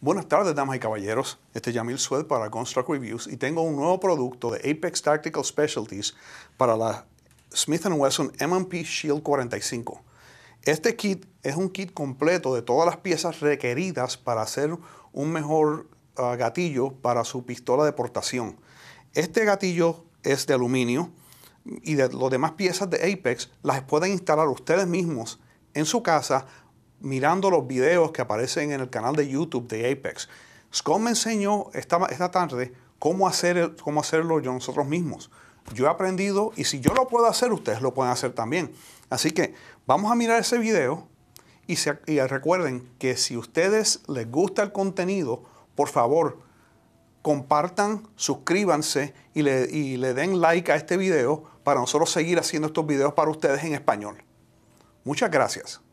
Buenas tardes, damas y caballeros. Este es Yamil Sued para Construct Reviews y tengo un nuevo producto de Apex Tactical Specialties para la Smith Wesson M&P Shield 45. Este kit es un kit completo de todas las piezas requeridas para hacer un mejor ah, gatillo para su pistola de portación. Este gatillo es de aluminio y de las demás piezas de Apex las pueden instalar ustedes mismos en su casa mirando los videos que aparecen en el canal de YouTube de Apex. Scott me enseñó esta, esta tarde cómo, hacer, cómo hacerlo yo nosotros mismos. Yo he aprendido y si yo lo puedo hacer, ustedes lo pueden hacer también. Así que vamos a mirar ese video y, recuerden que si a ustedes les gusta el contenido, por favor, compartan, suscríbanse y le, y le den like a este video para nosotros seguir haciendo estos videos para ustedes en español. Muchas gracias.